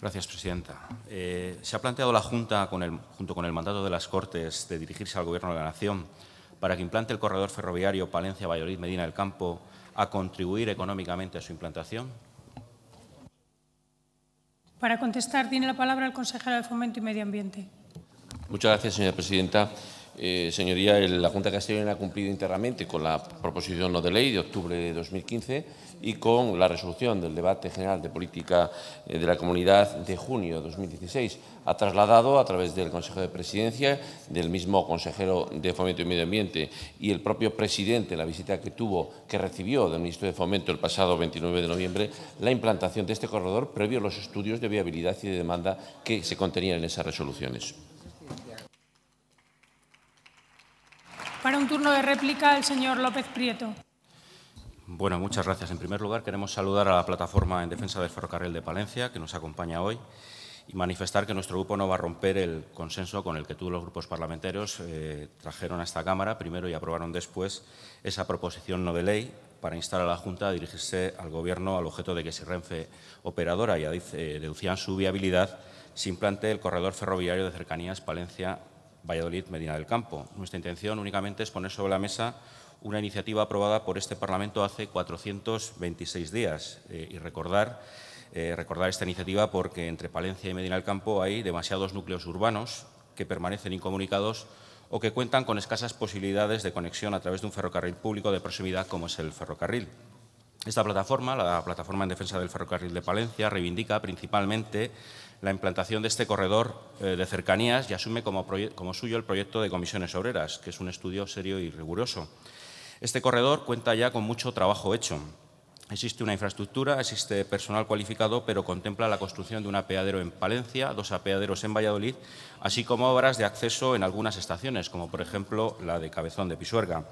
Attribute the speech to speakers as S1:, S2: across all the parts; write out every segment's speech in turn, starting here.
S1: Gracias, presidenta. Eh, se ha planteado la Junta, con junto con el mandato de las Cortes, de dirigirse al Gobierno de la Nación para que implante el corredor ferroviario Palencia-Valladolid-Medina del Campo a contribuir económicamente a su implantación?
S2: Para contestar, tiene la palabra el consejero de Fomento y Medio Ambiente.
S1: Muchas gracias, señora
S2: presidenta. Eh, señoría, la Junta Castellana ha cumplido íntegramente con la proposición no de ley de octubre de 2015 y con la resolución del debate general de política eh, de la comunidad de junio de 2016. Ha trasladado a través del Consejo de Presidencia, del mismo consejero de Fomento y Medio Ambiente y el propio presidente, la visita que tuvo, que recibió del ministro de Fomento el pasado 29 de noviembre, la implantación de este corredor previo a los estudios de viabilidad y de demanda que se contenían en esas resoluciones. Para un turno de réplica, el señor López Prieto.
S1: Bueno, muchas gracias. En primer lugar, queremos saludar a la plataforma en defensa del ferrocarril de Palencia, que nos acompaña hoy, y manifestar que nuestro grupo no va a romper el consenso con el que todos los grupos parlamentarios eh, trajeron a esta Cámara primero y aprobaron después esa proposición no de ley para instar a la Junta a dirigirse al Gobierno al objeto de que si Renfe operadora y eh, deducían su viabilidad, se implante el corredor ferroviario de cercanías Palencia Valladolid, Medina del Campo. Nuestra intención únicamente es poner sobre la mesa una iniciativa aprobada por este Parlamento hace 426 días eh, y recordar, eh, recordar esta iniciativa porque entre Palencia y Medina del Campo hay demasiados núcleos urbanos que permanecen incomunicados o que cuentan con escasas posibilidades de conexión a través de un ferrocarril público de proximidad como es el ferrocarril. Esta plataforma, la Plataforma en Defensa del Ferrocarril de Palencia, reivindica principalmente la implantación de este corredor eh, de cercanías y asume como, suyo el proyecto de comisiones obreras, que es un estudio serio y riguroso. Este corredor cuenta ya con mucho trabajo hecho. Existe una infraestructura, existe personal cualificado, pero contempla la construcción de un apeadero en Palencia, dos apeaderos en Valladolid, así como obras de acceso en algunas estaciones, como por ejemplo la de Cabezón de Pisuerga.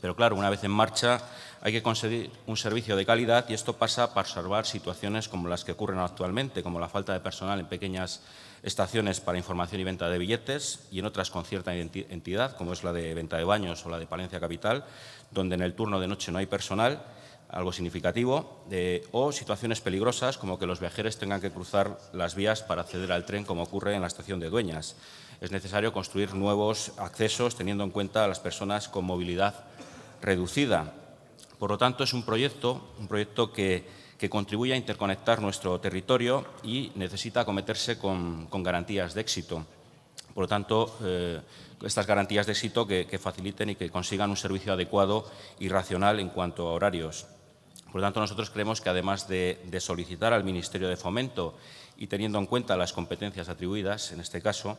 S1: Pero claro, una vez en marcha, hay que conseguir un servicio de calidad y esto pasa para salvar situaciones como las que ocurren actualmente, como la falta de personal en pequeñas estaciones para información y venta de billetes y en otras con cierta entidad, como es la de venta de baños o la de Palencia Capital, donde en el turno de noche no hay personal, algo significativo, eh, o situaciones peligrosas como que los viajeros tengan que cruzar las vías para acceder al tren, como ocurre en la estación de Dueñas. Es necesario construir nuevos accesos teniendo en cuenta a las personas con movilidad reducida por lo tanto, es un proyecto, un proyecto que, contribuye a interconectar nuestro territorio y necesita acometerse con, garantías de éxito. Por lo tanto, eh, estas garantías de éxito que, faciliten y que consigan un servicio adecuado y racional en cuanto a horarios. Por lo tanto, nosotros creemos que además de, de solicitar al Ministerio de Fomento y teniendo en cuenta las competencias atribuidas, en este caso,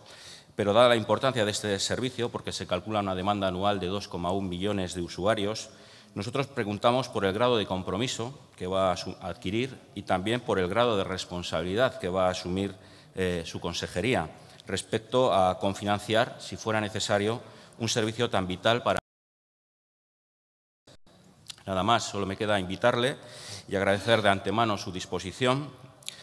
S1: pero dada la importancia de este servicio, porque se calcula una demanda anual de 2,1 millones de usuarios, nosotros preguntamos por el grado de compromiso que va a adquirir y también por el grado de responsabilidad que va a asumir eh, su consejería respecto a confinanciar, si fuera necesario, un servicio tan vital para... Nada más, solo me queda invitarle y agradecer de antemano su disposición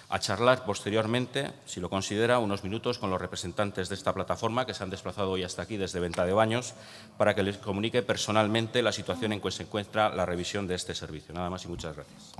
S1: a charlar posteriormente, si lo considera, unos minutos con los representantes de esta plataforma que se han desplazado hoy hasta aquí desde Venta de Baños para que les comunique personalmente la situación en que se encuentra la revisión de este servicio. Nada más y muchas gracias.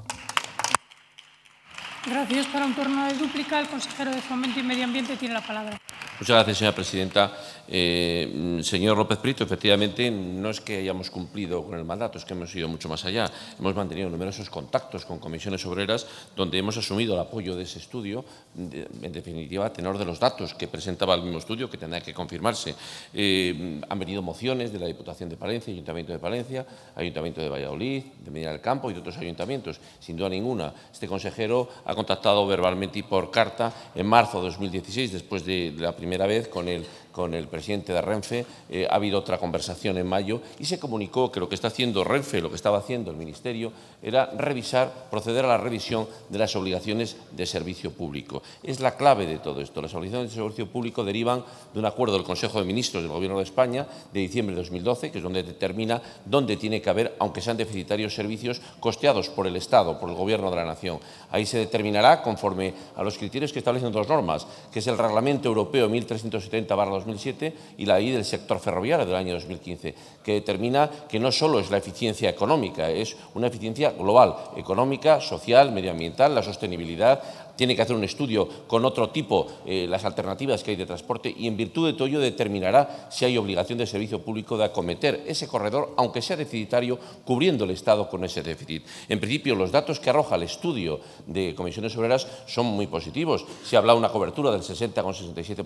S2: Gracias. Para un turno de dúplica, el consejero de Fomento y Medio Ambiente tiene la palabra.
S1: Muchas gracias, señora presidenta.
S2: Eh, señor López Brito, efectivamente, no es que hayamos cumplido con el mandato, es que hemos ido mucho más allá. Hemos mantenido numerosos contactos con comisiones obreras donde hemos asumido el apoyo de ese estudio, en definitiva, a tenor de los datos que presentaba el mismo estudio, que tendrá que confirmarse. Eh, han venido mociones de la Diputación de Palencia, Ayuntamiento de Palencia, Ayuntamiento de Valladolid, de Medina del Campo y de otros ayuntamientos, sin duda ninguna. Este consejero ha contactado verbalmente y por carta en marzo de 2016, después de la primera vez con el, con el presidente de Renfe, eh, ha habido otra conversación en mayo y se comunicó que lo que está haciendo Renfe, lo que estaba haciendo el Ministerio, era revisar, proceder a la revisión de las obligaciones de servicio público. Es la clave de todo esto. Las obligaciones de servicio público derivan de un acuerdo del Consejo de Ministros del Gobierno de España de diciembre de 2012, que es donde determina dónde tiene que haber, aunque sean deficitarios, servicios costeados por el Estado, por el Gobierno de la Nación. Ahí se determinará, conforme a los criterios que establecen dos normas, que es el Reglamento Europeo 1370-2007 y la ley del sector ferroviario del año 2015, que determina que no solo es la eficiencia económica, es una eficiencia global, económica, social, medioambiental, la sostenibilidad, tiene que hacer un estudio con otro tipo, eh, las alternativas que hay de transporte y en virtud de todo ello determinará si hay obligación de servicio público de acometer ese corredor, aunque sea deficitario, cubriendo el Estado con ese déficit. En principio, los datos que arroja el estudio de comisiones obreras son muy positivos. Se habla de una cobertura del 60,67%,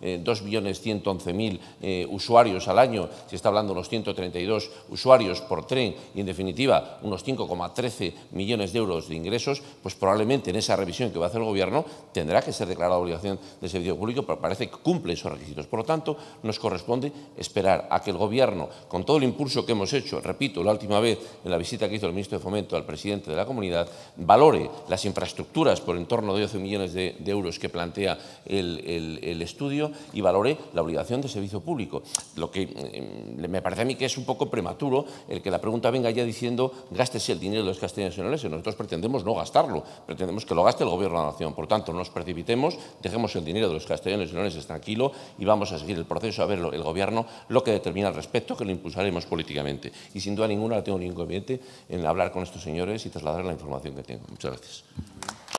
S2: 2.111.000 eh, eh, usuarios al año, se está hablando de unos 132 usuarios por tren y, en definitiva, unos 5,13 millones de euros de ingresos, pues probablemente en esa revisión que va a hacer el Gobierno tendrá que ser declarada obligación de servicio público, pero parece que cumple esos requisitos. Por lo tanto, nos corresponde esperar a que el Gobierno, con todo el impulso que hemos hecho, repito, la última vez en la visita que hizo el ministro de Fomento al presidente de la comunidad, valore las infraestructuras por en torno de 12 millones de, euros que plantea el, estudio y valore la obligación de servicio público. Lo que eh, me parece a mí que es un poco prematuro el que la pregunta venga ya diciendo gástese el dinero de los castellanos y Nosotros pretendemos no gastarlo, pretendemos que lo gaste Gobierno de la Nación. Por tanto, no nos precipitemos, dejemos el dinero de los castellanos y leones tranquilo y vamos a seguir el proceso, a ver el Gobierno lo que determina al respecto, que lo impulsaremos políticamente. Y sin duda ninguna tengo ningún inconveniente en hablar con estos señores y trasladar la información que tengo. Muchas gracias.